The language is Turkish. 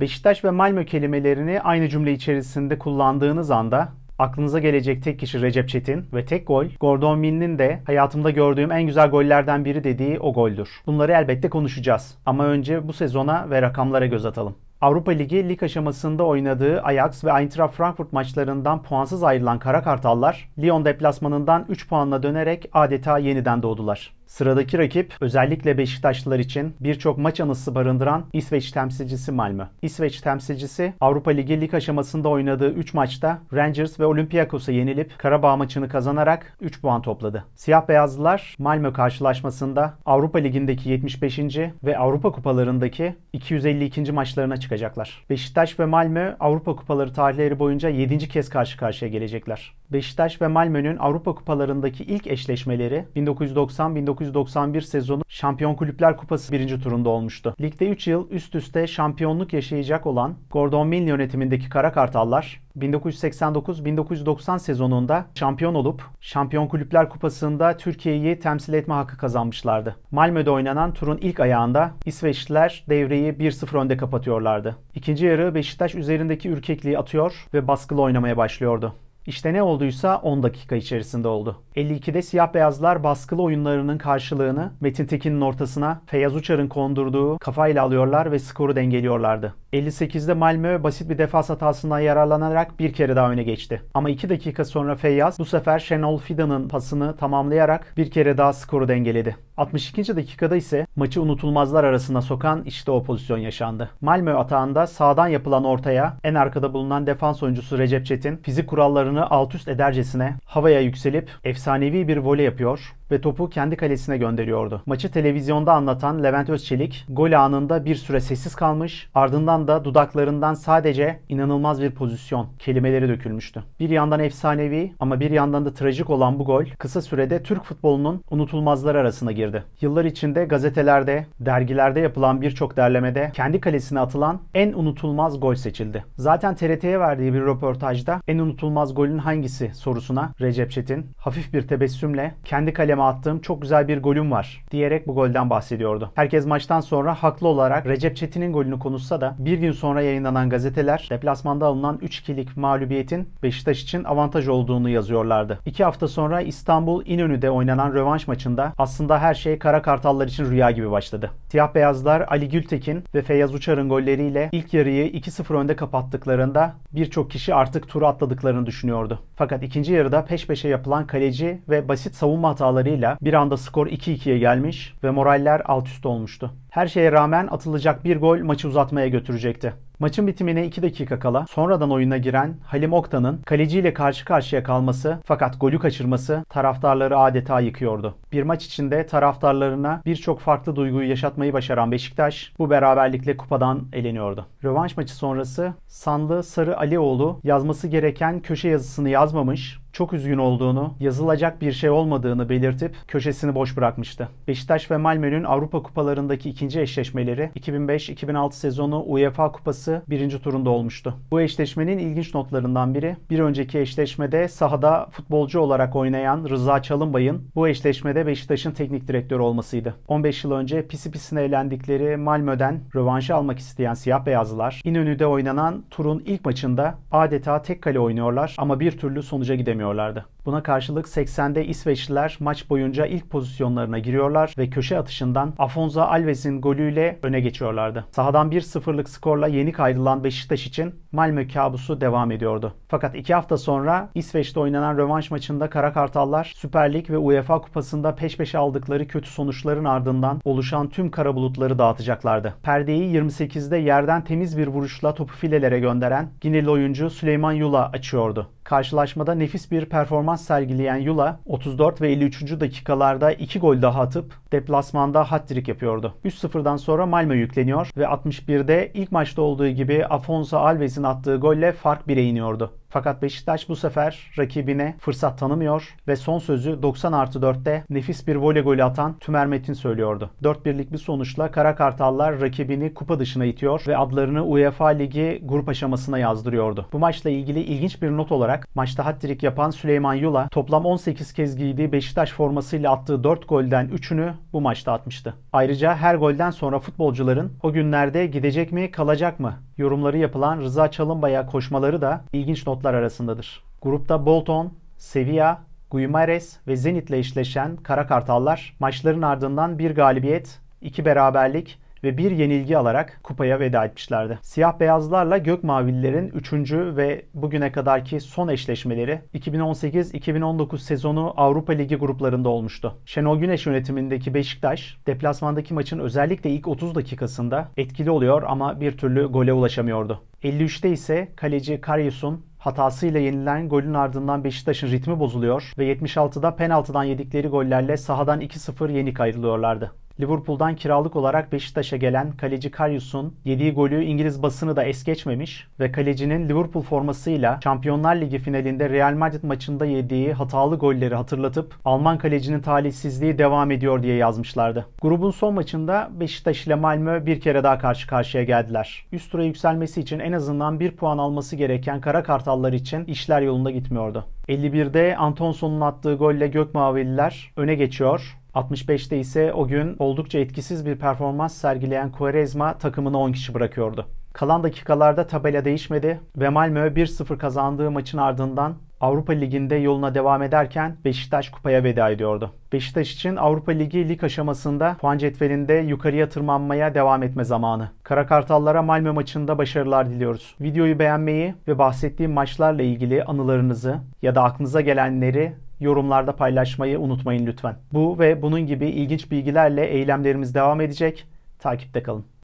Beşiktaş ve Malmö kelimelerini aynı cümle içerisinde kullandığınız anda aklınıza gelecek tek kişi Recep Çetin ve tek gol Gordon Min'in de hayatımda gördüğüm en güzel gollerden biri dediği o goldür. Bunları elbette konuşacağız ama önce bu sezona ve rakamlara göz atalım. Avrupa Ligi lig aşamasında oynadığı Ajax ve Eintracht Frankfurt maçlarından puansız ayrılan Kara Kartallar, Lyon deplasmanından 3 puanla dönerek adeta yeniden doğdular. Sıradaki rakip özellikle Beşiktaşlılar için birçok maç anısı barındıran İsveç temsilcisi Malmö. İsveç temsilcisi Avrupa Ligi lig aşamasında oynadığı 3 maçta Rangers ve Olympiakos'a yenilip Karabağ maçını kazanarak 3 puan topladı. Siyah beyazlılar Malmö karşılaşmasında Avrupa Ligi'ndeki 75. ve Avrupa Kupalarındaki 252. maçlarına çıkacaklar. Beşiktaş ve Malmö Avrupa Kupaları tarihleri boyunca 7. kez karşı karşıya gelecekler. Beşiktaş ve Malmö'nün Avrupa Kupalarındaki ilk eşleşmeleri 1990 1991 1991 sezonu Şampiyon Kulüpler Kupası birinci turunda olmuştu. Ligde 3 yıl üst üste şampiyonluk yaşayacak olan Gordon Mill yönetimindeki Kara Kartallar 1989-1990 sezonunda şampiyon olup Şampiyon Kulüpler Kupası'nda Türkiye'yi temsil etme hakkı kazanmışlardı. Malmö'de oynanan turun ilk ayağında İsveçliler devreyi 1-0 önde kapatıyorlardı. İkinci yarı Beşiktaş üzerindeki ürkekliği atıyor ve baskılı oynamaya başlıyordu. İşte ne olduysa 10 dakika içerisinde oldu. 52'de siyah beyazlar baskılı oyunlarının karşılığını Metin Tekin'in ortasına Feyyaz Uçar'ın kondurduğu kafayla alıyorlar ve skoru dengeliyorlardı. 58'de Malmö basit bir defans hatasından yararlanarak bir kere daha öne geçti. Ama 2 dakika sonra Feyyaz bu sefer Şenol Fidan'ın pasını tamamlayarak bir kere daha skoru dengeledi. 62. dakikada ise maçı unutulmazlar arasına sokan işte o pozisyon yaşandı. Malmö atağında sağdan yapılan ortaya en arkada bulunan defans oyuncusu Recep Çetin fizik kurallarını alt üst edercesine havaya yükselip efsanevi bir voley yapıyor ve topu kendi kalesine gönderiyordu. Maçı televizyonda anlatan Levent Özçelik gol anında bir süre sessiz kalmış ardından da dudaklarından sadece inanılmaz bir pozisyon kelimeleri dökülmüştü. Bir yandan efsanevi ama bir yandan da trajik olan bu gol kısa sürede Türk futbolunun unutulmazlar arasına girdi. Yıllar içinde gazetelerde, dergilerde yapılan birçok derlemede kendi kalesine atılan en unutulmaz gol seçildi. Zaten TRT'ye verdiği bir röportajda en unutulmaz golün hangisi sorusuna Recep Çetin hafif bir tebessümle kendi kalem kaleme attığım çok güzel bir golüm var diyerek bu golden bahsediyordu. Herkes maçtan sonra haklı olarak Recep Çetin'in golünü konuşsa da bir gün sonra yayınlanan gazeteler deplasmanda alınan 3-2'lik mağlubiyetin Beşiktaş için avantaj olduğunu yazıyorlardı. İki hafta sonra İstanbul İnönü'de oynanan rövanş maçında aslında her şey kara kartallar için rüya gibi başladı. Siyah beyazlar Ali Gültekin ve Feyyaz Uçar'ın golleriyle ilk yarıyı 2-0 önde kapattıklarında birçok kişi artık turu atladıklarını düşünüyordu. Fakat ikinci yarıda peş peşe yapılan kaleci ve basit savunma hataları atışlarıyla bir anda skor 2-2'ye gelmiş ve moraller alt üst olmuştu. Her şeye rağmen atılacak bir gol maçı uzatmaya götürecekti. Maçın bitimine 2 dakika kala sonradan oyuna giren Halim Okta'nın kaleciyle karşı karşıya kalması fakat golü kaçırması taraftarları adeta yıkıyordu. Bir maç içinde taraftarlarına birçok farklı duyguyu yaşatmayı başaran Beşiktaş bu beraberlikle kupadan eleniyordu. Rövanş maçı sonrası Sanlı Sarı Alioğlu yazması gereken köşe yazısını yazmamış, çok üzgün olduğunu, yazılacak bir şey olmadığını belirtip köşesini boş bırakmıştı. Beşiktaş ve Malmö'nün Avrupa Kupalarındaki ikinci eşleşmeleri 2005-2006 sezonu UEFA Kupası birinci turunda olmuştu. Bu eşleşmenin ilginç notlarından biri bir önceki eşleşmede sahada futbolcu olarak oynayan Rıza Çalınbay'ın bu eşleşmede de Beşiktaş'ın teknik direktörü olmasıydı. 15 yıl önce pisi pisine eğlendikleri Malmö'den rövanşı almak isteyen siyah beyazlılar İnönü'de oynanan turun ilk maçında adeta tek kale oynuyorlar ama bir türlü sonuca gidemiyorlardı. Buna karşılık 80'de İsveçliler maç boyunca ilk pozisyonlarına giriyorlar ve köşe atışından Afonso Alves'in golüyle öne geçiyorlardı. Sahadan 1-0'lık skorla yeni kayrılan Beşiktaş için Malmö kabusu devam ediyordu. Fakat 2 hafta sonra İsveç'te oynanan rövanş maçında Karakartallar Kartallar Süper Lig ve UEFA Kupası'nda anda peş peşe aldıkları kötü sonuçların ardından oluşan tüm kara bulutları dağıtacaklardı. Perdeyi 28'de yerden temiz bir vuruşla topu filelere gönderen Ginil oyuncu Süleyman Yula açıyordu. Karşılaşmada nefis bir performans sergileyen Yula 34 ve 53. dakikalarda 2 gol daha atıp deplasmanda hat-trick yapıyordu. 3-0'dan sonra Malmö yükleniyor ve 61'de ilk maçta olduğu gibi Afonso Alves'in attığı golle fark 1'e iniyordu. Fakat Beşiktaş bu sefer rakibine fırsat tanımıyor ve son sözü 90 artı 4'te nefis bir voley golü atan Tümer Metin söylüyordu. 4-1'lik bir sonuçla Kara Kartallar rakibini kupa dışına itiyor ve adlarını UEFA Ligi grup aşamasına yazdırıyordu. Bu maçla ilgili ilginç bir not olarak olarak maçta hat-trick yapan Süleyman Yula toplam 18 kez giydiği Beşiktaş formasıyla attığı 4 golden 3'ünü bu maçta atmıştı. Ayrıca her golden sonra futbolcuların o günlerde gidecek mi kalacak mı yorumları yapılan Rıza Çalınbay'a koşmaları da ilginç notlar arasındadır. Grupta Bolton, Sevilla, Guimares ve Zenit'le eşleşen Kara Kartallar maçların ardından bir galibiyet, iki beraberlik ve bir yenilgi alarak kupaya veda etmişlerdi. Siyah beyazlarla gök mavililerin 3. ve bugüne kadarki son eşleşmeleri 2018-2019 sezonu Avrupa Ligi gruplarında olmuştu. Şenol Güneş yönetimindeki Beşiktaş deplasmandaki maçın özellikle ilk 30 dakikasında etkili oluyor ama bir türlü gole ulaşamıyordu. 53'te ise kaleci Karius'un hatasıyla yenilen golün ardından Beşiktaş'ın ritmi bozuluyor ve 76'da penaltıdan yedikleri gollerle sahadan 2-0 yenik ayrılıyorlardı. Liverpool'dan kiralık olarak Beşiktaş'a gelen kaleci Karius'un yediği golü İngiliz basını da es geçmemiş ve kalecinin Liverpool formasıyla Şampiyonlar Ligi finalinde Real Madrid maçında yediği hatalı golleri hatırlatıp Alman kalecinin talihsizliği devam ediyor diye yazmışlardı. Grubun son maçında Beşiktaş ile Malmö bir kere daha karşı karşıya geldiler. Üst tura yükselmesi için en azından bir puan alması gereken Kara Kartallar için işler yolunda gitmiyordu. 51'de Antonson'un attığı golle Gökmavililer öne geçiyor 65'te ise o gün oldukça etkisiz bir performans sergileyen Quaresma takımını 10 kişi bırakıyordu. Kalan dakikalarda tabela değişmedi ve Malmö 1-0 kazandığı maçın ardından Avrupa Ligi'nde yoluna devam ederken Beşiktaş kupaya veda ediyordu. Beşiktaş için Avrupa Ligi lig aşamasında puan cetvelinde yukarıya tırmanmaya devam etme zamanı. Karakartallara Malmö maçında başarılar diliyoruz. Videoyu beğenmeyi ve bahsettiğim maçlarla ilgili anılarınızı ya da aklınıza gelenleri yorumlarda paylaşmayı unutmayın lütfen. Bu ve bunun gibi ilginç bilgilerle eylemlerimiz devam edecek. Takipte kalın.